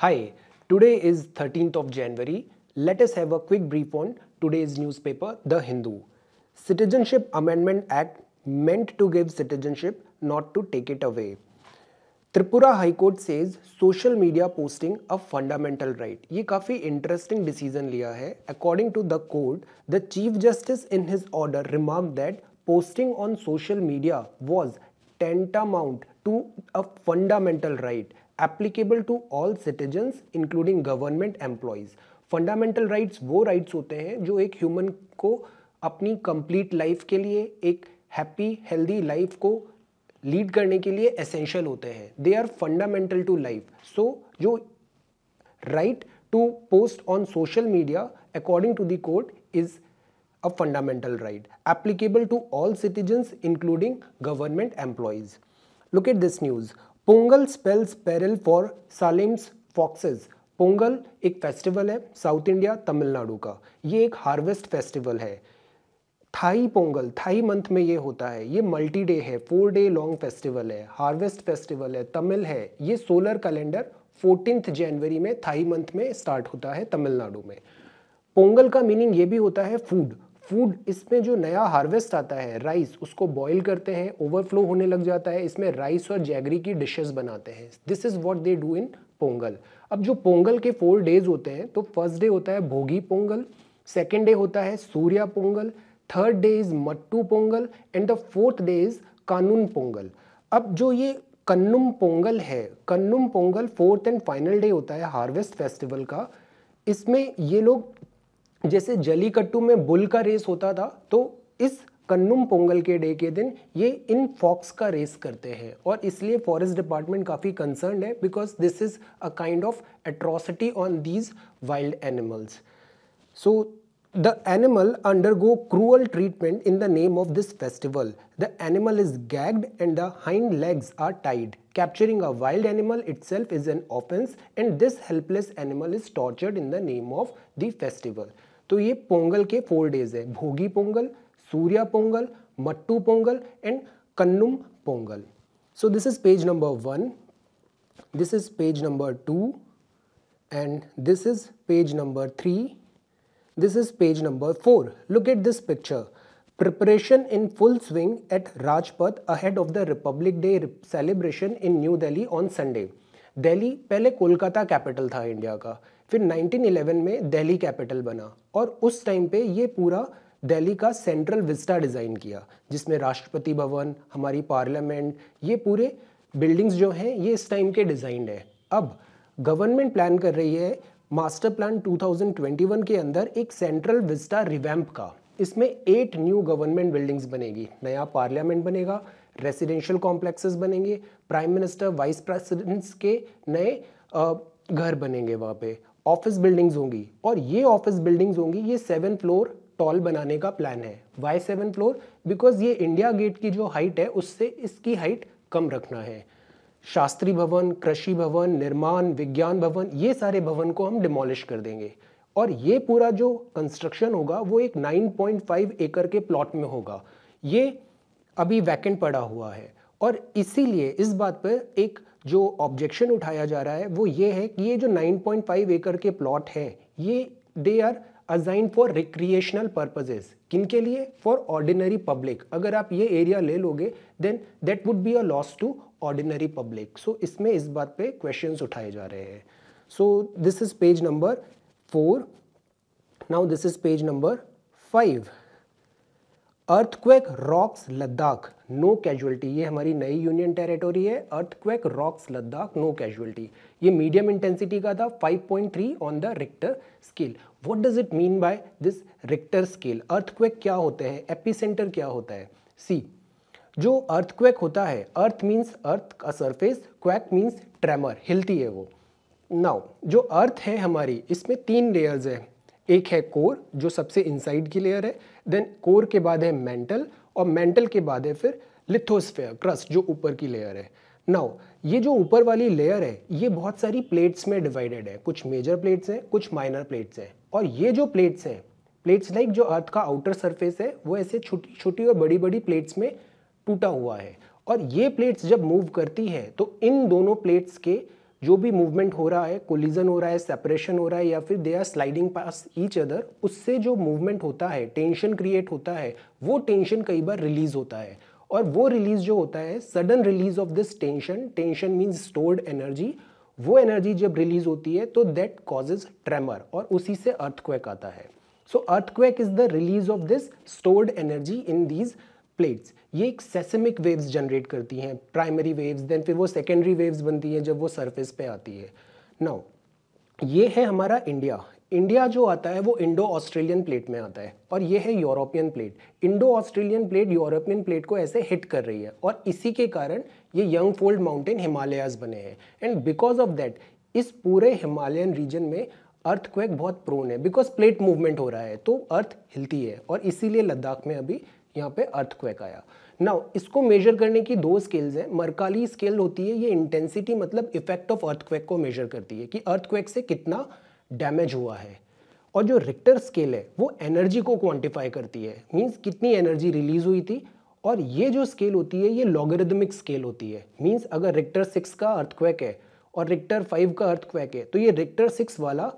Hi, today is 13th of January. Let us have a quick brief on today's newspaper, The Hindu. Citizenship Amendment Act meant to give citizenship, not to take it away. Tripura high court says social media posting a fundamental right ये काफ़ी interesting decision लिया है according to the court the chief justice in his order remark that posting on social media was tantamount to a fundamental right applicable to all citizens including government employees fundamental rights वो rights होते हैं जो एक human को अपनी complete life के लिए एक हैप्पी हेल्दी लाइफ को लीड करने के लिए एसेंशियल होते हैं they are fundamental to life so जो right to post on social media according to the court is a fundamental right applicable to all citizens including government employees look at this news Pongal spells peril for Salem's foxes Pongal एक festival है south India Tamil Nadu का ये एक harvest festival है Thai Pongal Thai month में ये होता है ये मल्टी डे है फोर डे लॉन्ग फेस्टिवल है हार्वेस्ट फेस्टिवल है तमिल है ये सोलर कैलेंडर फोर्टीन जनवरी में थाई मंथ में स्टार्ट होता है तमिलनाडु में पोंगल का मीनिंग ये भी होता है फूड फूड इसमें जो नया हार्वेस्ट आता है राइस उसको बॉईल करते हैं ओवरफ्लो होने लग जाता है इसमें राइस और जैगरी की डिशेस बनाते हैं this is what they do in Pongal अब जो पोंगल के फोर डेज होते हैं तो फर्स्ट डे होता है भोगी पोंगल सेकेंड डे होता है Surya Pongal third day is Mattu Pongal and the fourth day is Kaanum Pongal अब जो ये कन्नुम पोंगल है Kaanum Pongal fourth and final day होता है हार्वेस्ट फेस्टिवल का इसमें ये लोग जैसे जलीकट्टू में बुल का रेस होता था तो इस कन्नुम पोंगल के डे के दिन ये इन फॉक्स का रेस करते हैं और इसलिए फॉरेस्ट डिपार्टमेंट काफ़ी कंसर्न है because this is a kind of atrocity on these wild animals so the animal undergo cruel treatment in the name of this festival the animal is gagged and the hind legs are tied capturing a wild animal itself is an offence and this helpless animal is tortured in the name of the festival तो ये पोंगल के four days है Bhogi Pongal Surya Pongal Mattu Pongal and Kaanum Pongal so this is page number one this is page number two and this is page number three this is page number four look at this picture preparation in full swing at Rajpath ahead of the Republic Day celebration in New Delhi on Sunday Delhi पहले Kolkata capital था India का फिर 1911 में Delhi capital बना और उस time पे ये पूरा दिल्ली का सेंट्रल विस्टा डिज़ाइन किया जिसमें राष्ट्रपति भवन हमारी पार्लियामेंट ये पूरे बिल्डिंग्स जो हैं ये इस टाइम के डिज़ाइंड है अब गवर्नमेंट प्लान कर रही है मास्टर प्लान 2021 के अंदर एक सेंट्रल विस्टा रिवैम्प का इसमें एट न्यू गवर्नमेंट बिल्डिंग्स बनेगी नया पार्लियामेंट बनेगा रेसिडेंशियल कॉम्प्लेक्सेस बनेंगे प्राइम मिनिस्टर वाइस प्रेसिडेंट्स के नए घर बनेंगे वहाँ पे ऑफिस बिल्डिंग्स होंगी और ये ऑफिस बिल्डिंग्स होंगी ये सेवन फ्लोर टॉल बनाने का प्लान है वाई सेवन फ्लोर बिकॉज ये इंडिया गेट की जो हाइट है उससे इसकी हाइट कम रखना है शास्त्री भवन कृषि भवन निर्माण विज्ञान भवन ये सारे भवन को हम डिमोलिश कर देंगे और ये पूरा जो कंस्ट्रक्शन होगा वो एक 9.5 एकड़ के प्लॉट में होगा ये अभी वैकेंट पड़ा हुआ है और इसीलिए इस बात पर एक जो ऑब्जेक्शन उठाया जा रहा है वो ये है कि ये जो 9.5 एकड़ के प्लॉट हैं ये they are assigned for recreational purposes किन के लिए फॉर ऑर्डिनरी पब्लिक अगर आप ये एरिया ले लोगे then that would be a loss to ordinary public so इसमें इस बात पे क्वेश्चन उठाए जा रहे हैं so this is page number four now this is page number five earthquake rocks Ladakh no casualty ये हमारी नई यूनियन टेरिटोरी है earthquake rocks Ladakh no casualty ये मीडियम इंटेंसिटी का था 5.3 on the Richter scale what does it mean by this Richter scale earthquake क्या होते हैं एपिसेंटर क्या होता है सी जो अर्थक्वेक होता है अर्थ मीन्स अर्थ का सरफेस क्वैक मीन्स ट्रेमर हिलती है वो नाउ जो अर्थ है हमारी इसमें तीन लेयर्स है एक है कोर जो सबसे इनसाइड की लेयर है देन कोर के बाद है मेंटल और मेंटल के बाद है फिर लिथोस्फेयर क्रस्ट जो ऊपर की लेयर है नाउ ये जो ऊपर वाली लेयर है ये बहुत सारी प्लेट्स में डिवाइडेड है कुछ मेजर प्लेट्स हैं कुछ माइनर प्लेट्स हैं और ये जो प्लेट्स हैं प्लेट्स लाइक जो अर्थ का आउटर सरफेस है वो ऐसे छोटी छोटी और बड़ी बड़ी प्लेट्स में टूटा हुआ है और ये प्लेट्स जब मूव करती हैं तो इन दोनों प्लेट्स के जो भी मूवमेंट हो रहा है कोलिजन हो रहा है सेपरेशन हो रहा है या फिर they are sliding past each other उससे जो मूवमेंट होता है टेंशन क्रिएट होता है वो टेंशन कई बार रिलीज होता है और वो रिलीज जो होता है sudden release of this tension tension means stored energy वो एनर्जी जब रिलीज होती है तो दैट कॉजेज ट्रेमर और उसी से अर्थक्वेक आता है so earthquake is the release of this stored energy in these plates ये एक सेसेमिक वेव्स जनरेट करती हैं प्राइमरी वेव्स देन फिर वो सेकेंडरी वेव्स बनती हैं जब वो सरफेस पे आती है नाउ ये है हमारा इंडिया इंडिया जो आता है वो इंडो ऑस्ट्रेलियन प्लेट में आता है और ये है European plate Indo Australian plate European plate को ऐसे हिट कर रही है और इसी के कारण ये यंग फोल्ड माउंटेन हिमालयाज बने हैं एंड बिकॉज ऑफ दैट इस पूरे हिमालयन रीजन में अर्थ क्वेक बहुत प्रोन है बिकॉज प्लेट मूवमेंट हो रहा है तो अर्थ हिलती है और इसीलिए लद्दाख में अभी यहाँ पे अर्थक्वेक आया नाउ इसको मेजर करने की दो स्केल्स हैं मरकाली स्केल होती है ये इंटेंसिटी मतलब इफेक्ट ऑफ अर्थक्वेक को मेजर करती है कि अर्थक्वेक से कितना डैमेज हुआ है और जो रिक्टर स्केल है वो एनर्जी को क्वांटिफाई करती है मीन्स कितनी एनर्जी रिलीज हुई थी और ये जो स्केल होती है ये लॉगरिदमिक स्केल होती है मीन्स अगर रिक्टर सिक्स का अर्थक्वेक है और रिक्टर फाइव का अर्थक्वेक है तो ये रिक्टर सिक्स वाला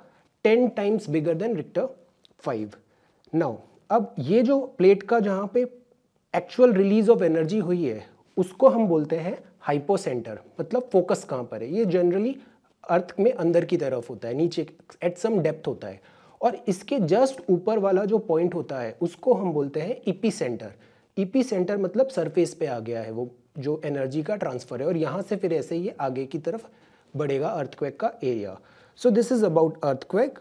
ten times bigger than Richter five now अब ये जो प्लेट का जहाँ पे एक्चुअल रिलीज ऑफ एनर्जी हुई है उसको हम बोलते हैं हाइपो सेंटर मतलब फोकस कहाँ पर है ये जनरली अर्थ में अंदर की तरफ होता है नीचे एट सम डेप्थ होता है और इसके जस्ट ऊपर वाला जो पॉइंट होता है उसको हम बोलते हैं ईपी सेंटर ईपी सेंटर मतलब सरफेस पे आ गया है वो जो एनर्जी का ट्रांसफर है और यहाँ से फिर ऐसे ये आगे की तरफ बढ़ेगा अर्थक्वेक का area so this is about earthquake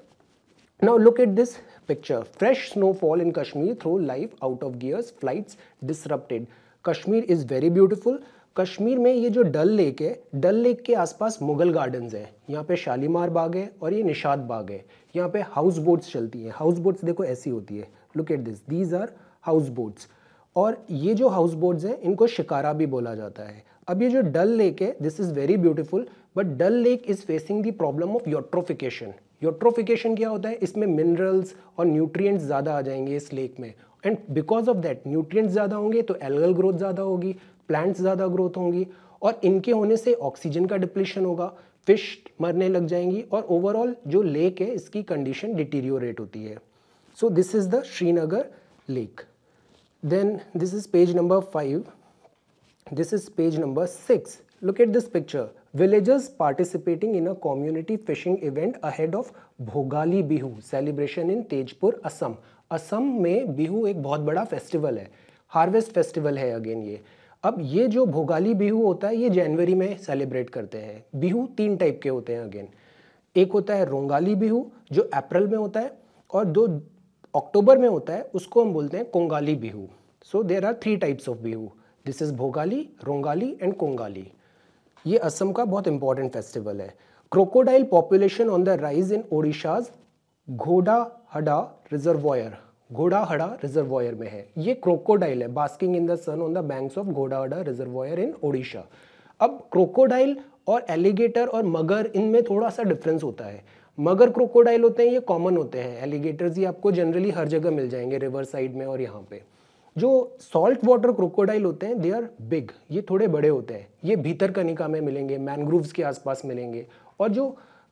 now look at this picture. Fresh snowfall in Kashmir throw life out of gears, flights disrupted. Kashmir is very beautiful. Kashmir में ये जो डल लेक है डल लेक के आसपास मुगल गार्डन्स हैं यहाँ पे शालीमार बाग है और ये निषाद बाग है यहाँ पे हाउस बोट्स चलती हैं हाउस बोट्स देखो ऐसी होती है look at this these are house boats और ये जो हाउस बोट्स हैं इनको शिकारा भी बोला जाता है अब ये जो डल लेक है this is very beautiful but Dal lake is facing the problem of eutrophication eutrophication क्या होता है इसमें मिनरल्स और न्यूट्रिएंट्स ज़्यादा आ जाएंगे इस लेक में and because of that nutrients ज़्यादा होंगे तो एल्गल ग्रोथ ज़्यादा होगी प्लांट्स ज़्यादा ग्रोथ होंगी और इनके होने से ऑक्सीजन का डिप्लीशन होगा फिश मरने लग जाएंगी और ओवरऑल जो लेक है इसकी कंडीशन डिटीरियोरेट होती है so this is the Srinagar lake then this is page number five this is page number six look at this picture Villagers participating in a community fishing event ahead of Bhogali Bihu celebration in Tejpur, Assam. Assam में बिहू एक बहुत बड़ा festival है harvest festival है again ये अब ये जो भोगाली बिहू होता है ये जनवरी में सेलिब्रेट करते हैं बिहू तीन टाइप के होते हैं अगेन एक होता है रोंगाली बिहू जो अप्रैल में होता है और दो अक्टूबर में होता है उसको हम बोलते हैं Kongali Bihu so there are three types of Bihu this is Bhogali Rongali and Kongali ये असम का बहुत इंपॉर्टेंट फेस्टिवल है crocodile population on the rise in Odisha's Ghodahada reservoir घोड़ा हड़ा रिजर्वॉयर में है ये क्रोकोडाइल है basking in the sun on the banks of Ghodahada reservoir इन ओडिशा अब क्रोकोडाइल और एलिगेटर और मगर इनमें थोड़ा सा डिफरेंस होता है मगर क्रोकोडाइल होते हैं ये कॉमन होते हैं एलिगेटर्स ये आपको जनरली हर जगह मिल जाएंगे रिवर साइड में और यहाँ पे जो सॉल्ट वाटर क्रोकोडाइल होते हैं दे आर बिग ये थोड़े बड़े होते हैं ये भीतर कनिका में मिलेंगे मैनग्रूव्स के आसपास मिलेंगे और जो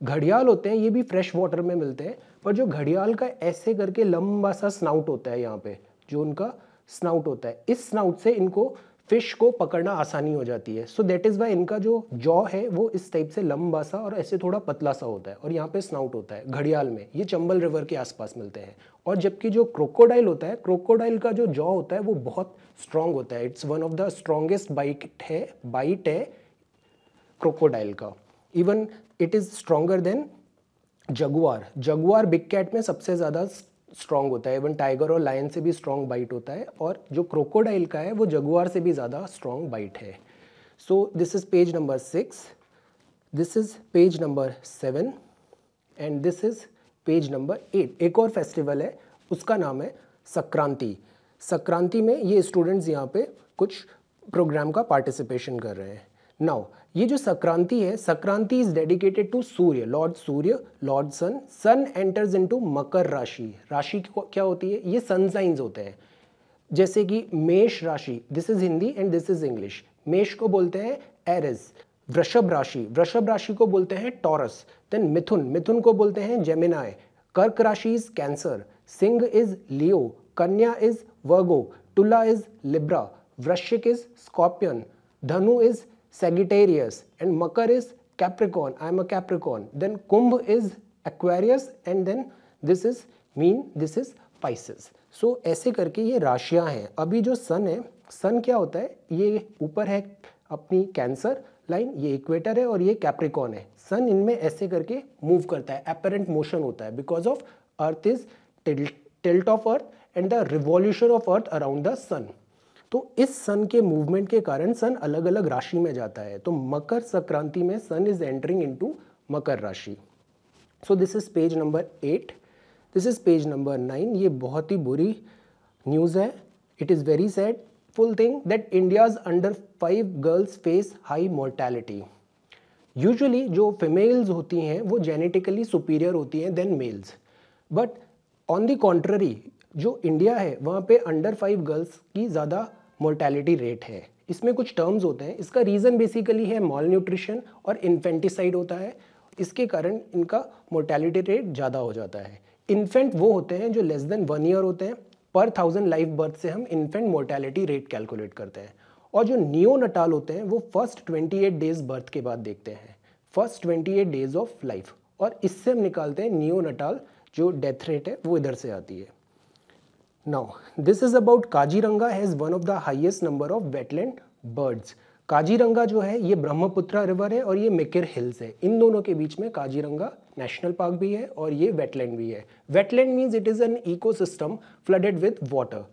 घड़ियाल होते हैं ये भी फ्रेश वाटर में मिलते हैं पर जो घड़ियाल का ऐसे करके लंबा सा स्नाउट होता है यहाँ पे जो उनका स्नाउट होता है इस स्नाउट से इनको फिश को पकड़ना आसानी हो जाती है सो दैट इज़ वाई इनका जो जॉ है वो इस टाइप से लंबा सा और ऐसे थोड़ा पतला सा होता है और यहाँ पे स्नाउट होता है घड़ियाल में ये चंबल रिवर के आसपास मिलते हैं और जबकि जो क्रोकोडाइल होता है क्रोकोडाइल का जो जॉ होता है वो बहुत स्ट्रांग होता है it's one of the strongest bite है बाइट है क्रोकोडाइल का even it is stronger than jaguar jaguar big cat में सबसे ज़्यादा स्ट्रॉन्ग होता है इवन टाइगर और लायन से भी स्ट्रॉन्ग बाइट होता है और जो क्रोकोडाइल का है वो जगुआर से भी ज़्यादा स्ट्रॉन्ग बाइट है so this is page number six this is page number seven and this is page number eight एक और फेस्टिवल है उसका नाम है संक्रांति संक्रांति में ये स्टूडेंट्स यहाँ पे कुछ प्रोग्राम का पार्टिसिपेशन कर रहे हैं नाउ ये जो संक्रांति है Sankranti is dedicated to Surya lord Surya lord sun sun enters into Makar rashi राशि क्या होती है ये सन साइंस होते हैं जैसे कि मेष राशि this is Hindi and this is English Mesh को बोलते हैं एरिस वृषभ राशि वृषभ राशि को बोलते हैं टॉरस देन मिथुन मिथुन को बोलते हैं Gemini Kark rashi is Cancer Singh is Leo Kanya is Virgo Tula is Libra Vrishchik is scorpion Dhanu is Sagittarius and Makar is Capricorn. I am a Capricorn. Then Kumbh is Aquarius and then this is mean this is Pisces. So so, ऐसे करके ये राशियाँ हैं अभी जो सन है सन क्या होता है ये ऊपर है अपनी कैंसर लाइन ये इक्वेटर है और ये कैप्रिकॉन है सन इनमें ऐसे करके मूव करता है अपेरेंट मोशन होता है because of earth's tilt of earth and the revolution of earth around the sun तो इस सन के मूवमेंट के कारण सन अलग अलग राशि में जाता है तो मकर संक्रांति में sun is entering into Makar rashi so this is page number eight this is page number nine ये बहुत ही बुरी न्यूज़ है it is very sad full thing that India's under five girls face high mortality usually जो females होती हैं वो genetically superior होती हैं then males but on the contrary जो इंडिया है वहाँ पे अंडर फाइव गर्ल्स की ज़्यादा मोर्टेलिटी रेट है इसमें कुछ टर्म्स होते हैं इसका रीज़न बेसिकली है मॉल न्यूट्रिशन और इन्फेंटिसाइड होता है इसके कारण इनका मोर्टेलिटी रेट ज़्यादा हो जाता है इन्फेंट वो होते हैं जो लेस देन वन ईयर होते हैं पर थाउजेंड लाइफ बर्थ से हम इन्फेंट मोर्टेलिटी रेट कैलकुलेट करते हैं और जो नियो नटाल होते हैं वो first twenty eight days birth के बाद देखते हैं first twenty eight days of life और इससे हम निकालते हैं नियो नटाल जो डेथ रेट है वो इधर से आती है Now, this is about Kaziranga has one of the highest number of wetland birds. Kaziranga जो है ये ब्रह्मपुत्रा रिवर है और ये मेकर हिल्स है इन दोनों के बीच में काजीरंगा नेशनल पार्क भी है और ये वेटलैंड भी है wetland means it is an ecosystem flooded with water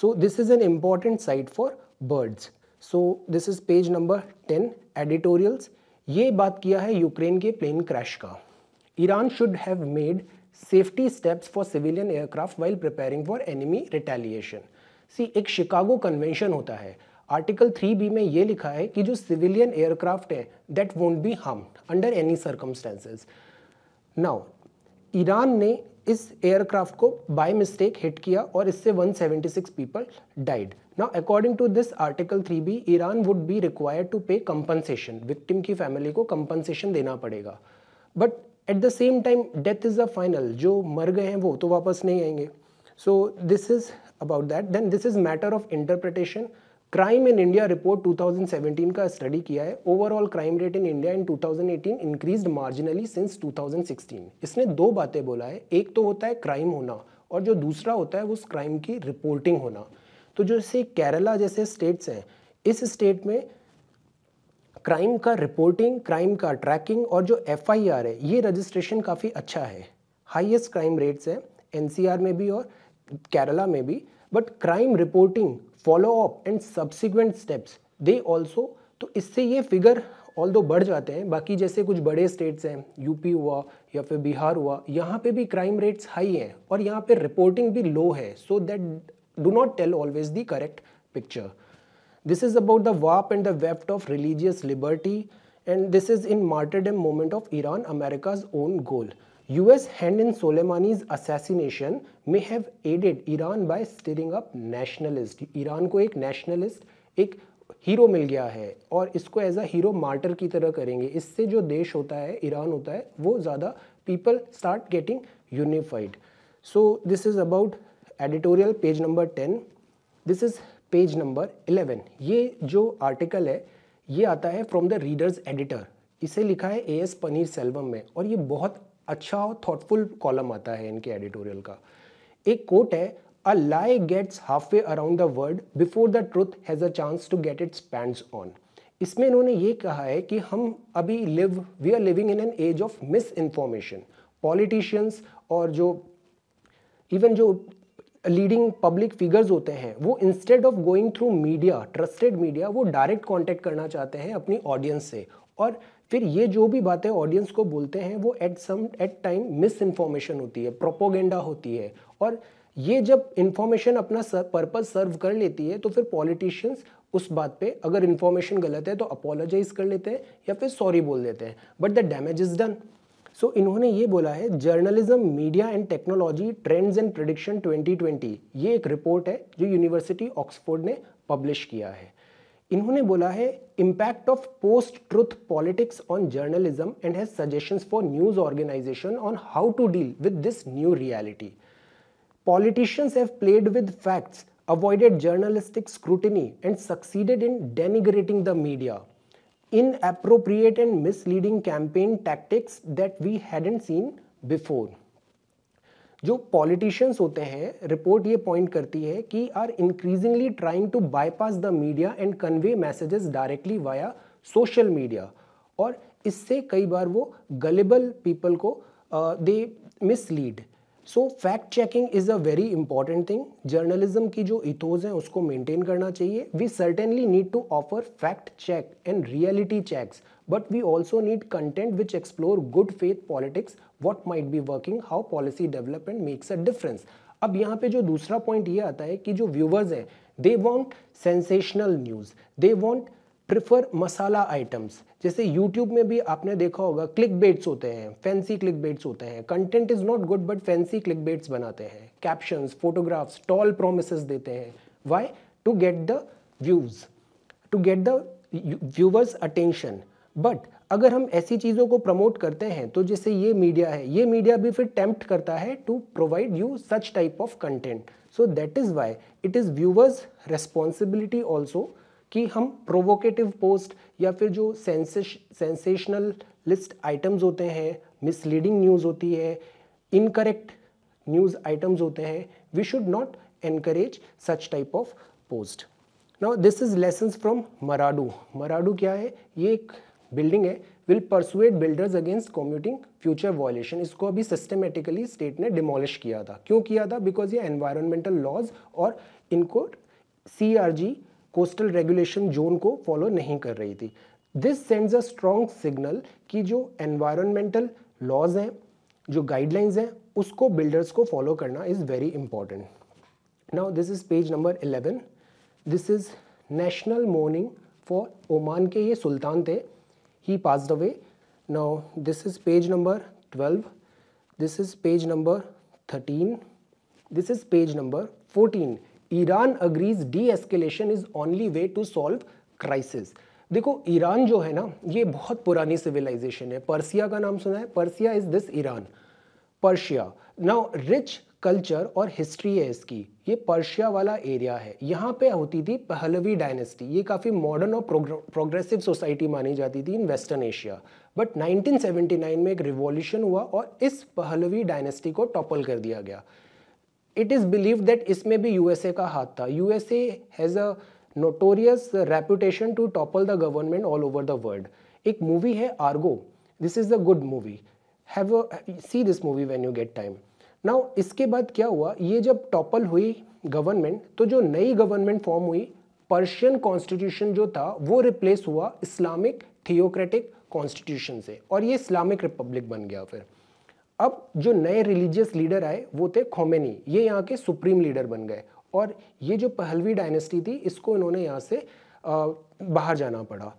so this is an important site for birds so this is page number ten editorials ये बात किया है यूक्रेन के प्लेन क्रैश का Iran should have made safety steps for civilian aircraft while preparing for enemy retaliation see एक Chicago convention होता है article three B में ये लिखा है कि जो सिविलियन एयरक्राफ्ट है that won't be harm under any circumstances now Iran ने इस एयरक्राफ्ट को बाय मिस्टेक हिट किया और इससे 176 people died now according to this article three B Iran would be required to pay compensation victim की family को compensation देना पड़ेगा but at the same time death is the final जो मर गए हैं वो तो वापस नहीं आएंगे so this is about that then this is matter of interpretation crime in India report 2017 का स्टडी किया है overall crime rate in India in 2018 increased marginally since 2016 इसने दो बातें बोला है एक तो होता है क्राइम होना और जो दूसरा होता है उस क्राइम की रिपोर्टिंग होना तो जैसे केरला जैसे स्टेट्स हैं इस स्टेट में क्राइम का रिपोर्टिंग क्राइम का ट्रैकिंग और जो एफ है ये रजिस्ट्रेशन काफ़ी अच्छा है हाईएस्ट क्राइम रेट्स हैं एनसीआर में भी और केरला में भी but crime reporting follow up and subsequent steps they also तो इससे ये फिगर ऑल दो बढ़ जाते हैं बाकी जैसे कुछ बड़े स्टेट्स हैं यूपी हुआ या फिर बिहार हुआ यहाँ पे भी क्राइम रेट्स हाई हैं और यहाँ पे रिपोर्टिंग भी लो है so that do not tell always the correct picture This is about the warp and the weft of religious liberty and this is in martyrdom moment of Iran, America's own goal. US hand in Soleimani's assassination may have aided Iran by stirring up nationalist. Iran ko ek nationalist, ek hero मिल गया है और इसको hero martyr hero martyr की तरह करेंगे इससे जो देश होता है ईरान होता है वो ज़्यादा people start getting unified so this is about editorial page number ten page number 11 ये जो आर्टिकल है ये आता है फ्रॉम द रीडर्स एडिटर इसे लिखा है ए एस पनीर सेल्वम में और ये बहुत अच्छा और थॉटफुल कॉलम आता है इनके एडिटोरियल का एक कोट है a lie gets half way around the world before the truth has a chance to get its pants on इसमें इन्होंने ये कहा है कि हम अभी live we are living in an age of misinformation politicians और जो इवन जो लीडिंग पब्लिक फिगर्स होते हैं वो instead of going through media trusted media वो डायरेक्ट कॉन्टेक्ट करना चाहते हैं अपनी ऑडियंस से और फिर ये जो भी बातें ऑडियंस को बोलते हैं वो at some at time misinformation होती है प्रोपोगेंडा होती है और ये जब इन्फॉर्मेशन अपना पर्पज सर्व कर लेती है तो फिर पॉलिटिशियंस उस बात पे अगर इन्फॉर्मेशन गलत है तो अपोलोजाइज कर लेते हैं या फिर सॉरी बोल देते हैं but the damage is done so so, इन्होंने ये बोला है journalism media and technology trends and prediction 2020 ये एक रिपोर्ट है जो यूनिवर्सिटी ऑक्सफोर्ड ने पब्लिश किया है इन्होंने बोला है impact of post truth politics on journalism and has suggestion for news organization on how to deal with this new reality politicians have played with facts avoided journalistic scrutiny and succeeded in denigrating the media inappropriate and misleading campaign tactics that we hadn't seen before जो politicians होते हैं report ये point करती है कि are increasingly trying to bypass the media and convey messages directly via social media और इससे कई बार वो गलेबल पीपल को दे uh, mislead so fact checking is a very important thing journalism की जो इथोज है उसको मेंटेन करना चाहिए we certainly need to offer fact check and reality checks but we also need content which explore good faith politics what might be working how policy development makes a difference अब यहाँ पे जो दूसरा point ये आता है कि जो व्यूवर्स हैं they want sensational news they want prefer masala items जैसे यूट्यूब में भी आपने देखा होगा क्लिक बेट्स होते हैं फैंसी क्लिक बेट्स होते हैं content is not good but fancy click baits बनाते हैं कैप्शंस फोटोग्राफ्स टॉल प्रोमिस देते हैं why to get the views to get the viewers attention but अगर हम ऐसी चीज़ों को प्रमोट करते हैं तो जैसे ये मीडिया है ये मीडिया भी फिर टेम्प्ट करता है to provide you such type of content so that is why it is viewers responsibility also कि हम प्रोवोकेटिव पोस्ट या फिर जो सेंसेशनल लिस्ट आइटम्स होते हैं मिसलीडिंग न्यूज़ होती है इनकरेक्ट न्यूज़ आइटम्स होते हैं we should not encourage such type of post now this is lesson from Maradu Maradu क्या है ये एक बिल्डिंग है will pursuit builders against commuting future violation इसको अभी सिस्टमेटिकली स्टेट ने डिमोलिश किया था क्यों किया था बिकॉज ये एनवायरमेंटल लॉज और इनको C R Z coastal regulation zone को फॉलो नहीं कर रही थी this sends a strong signal कि जो एनवायरमेंटल लॉज हैं जो गाइडलाइंस हैं उसको बिल्डर्स को फॉलो करना is very important now this is page number eleven this is national mourning for Oman के ये सुल्तान थे he pass away now this is page number twelve this is page number thirteen this is page number fourteen Iran agrees de-escalation is only way to solve crisis देखो Iran जो है ना ये बहुत पुरानी सिविलाइजेशन है Persia का नाम सुना है Persia is this Iran Persia now rich culture और हिस्ट्री है इसकी ये पर्शिया वाला एरिया है यहाँ पे होती थी पहलवी डायनेस्टी ये काफ़ी मॉडर्न और प्रोग्रेसिव सोसाइटी मानी जाती थी इन वेस्टर्न एशिया बट 1979 में एक रिवॉल्यूशन हुआ और इस पहलवी डायनेस्टी को टॉपल कर दिया गया इट इज़ बिलीव दैट इसमें भी यूएसए का हाथ था USA has a notorious reputation to topple the government all over the world एक मूवी है Argo this is a good movie have see this movie when you get time now इसके बाद क्या हुआ ये जब टॉपल हुई गवर्नमेंट तो जो नई गवर्नमेंट फॉर्म हुई पर्शियन कॉन्स्टिट्यूशन जो था वो रिप्लेस हुआ इस्लामिक थियोक्रेटिक कॉन्स्टिट्यूशन से और ये इस्लामिक रिपब्लिक बन गया फिर अब जो नए रिलीजियस लीडर आए वो थे खोमेनी ये यहाँ के सुप्रीम लीडर बन गए और ये जो पहलवी डायनेस्टी थी इसको इन्होंने यहाँ से बाहर जाना पड़ा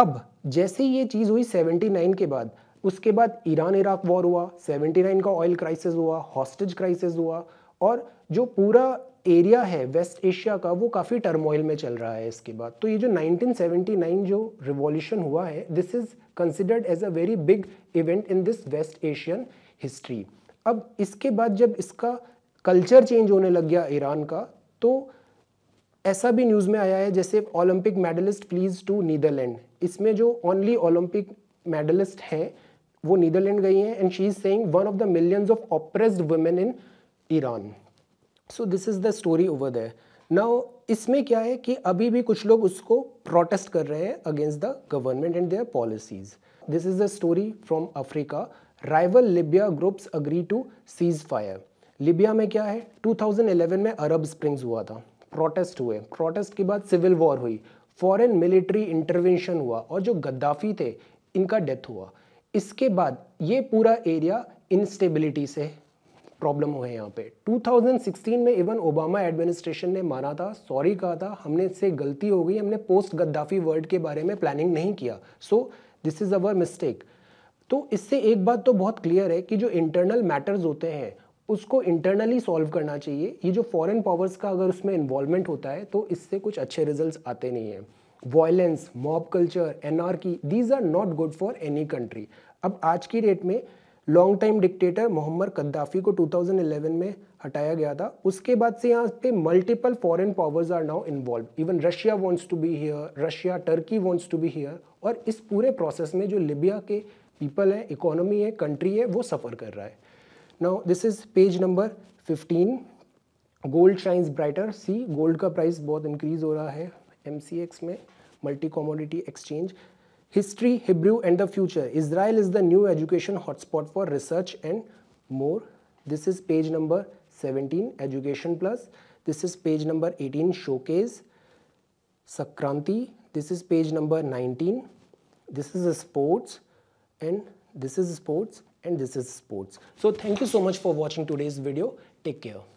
अब जैसे ही ये चीज़ हुई 79 के बाद उसके बाद ईरान इराक वॉर हुआ 79 का ऑयल क्राइसिस हुआ हॉस्टेज क्राइसिस हुआ और जो पूरा एरिया है वेस्ट एशिया का वो काफ़ी टर्मोइल में चल रहा है इसके बाद तो ये जो 1979 जो रिवॉल्यूशन हुआ है this is considered as a very big event in this West Asian history अब इसके बाद जब इसका कल्चर चेंज होने लग गया ईरान का तो ऐसा भी न्यूज़ में आया है जैसे Olympic medalist please to Netherland इसमें जो ओनली ओलंपिक मेडलिस्ट हैं वो नीदरलैंड गई हैं and she is saying one of the millions of oppressed women in Iran so this is the story over the now इसमें क्या है कि अभी भी कुछ लोग उसको प्रोटेस्ट कर रहे हैं against the government and their policies this is the story from Africa rival Libya groups agree to cease fire Libya में क्या है 2011 में अरब स्प्रिंग्स हुआ था प्रोटेस्ट हुए प्रोटेस्ट के बाद सिविल वॉर हुई फॉरेन मिलिट्री इंटरवेंशन हुआ और जो गद्दाफी थे इनका डेथ हुआ इसके बाद ये पूरा एरिया इनस्टेबिलिटी से प्रॉब्लम हुए यहाँ पे 2016 में इवन ओबामा एडमिनिस्ट्रेशन ने माना था सॉरी कहा था हमने इससे गलती हो गई हमने पोस्ट गद्दाफी वर्ल्ड के बारे में प्लानिंग नहीं किया so this is our mistake तो इससे एक बात तो बहुत क्लियर है कि जो इंटरनल मैटर्स होते हैं उसको इंटरनली सॉल्व करना चाहिए ये जो फॉरेन पावर्स का अगर उसमें इन्वॉल्वमेंट होता है तो इससे कुछ अच्छे रिजल्ट्स आते नहीं हैं वॉयलेंस मॉब कल्चर की these are not good for any country अब आज की डेट में long time dictator Mohammed Gaddafi को 2011 में हटाया गया था उसके बाद से यहाँ पे multiple foreign powers are now involve even Russia wants to be here Russia Turkey wants to be here और इस पूरे प्रोसेस में जो लिबिया के पीपल है इकोनॉमी है कंट्री है वो सफ़र कर रहा है now this is page number fifteen gold shines brighter see gold का प्राइस बहुत इंक्रीज़ हो रहा है एम में multi commodity exchange history Hebrew and the future Israel is the new education hotspot for research and more this is page number 17 education plus this is page number 18 showcase Sankranti this is page number 19 this is sports and this is sports and this is sports. So thank you so much for watching today's video. Take care.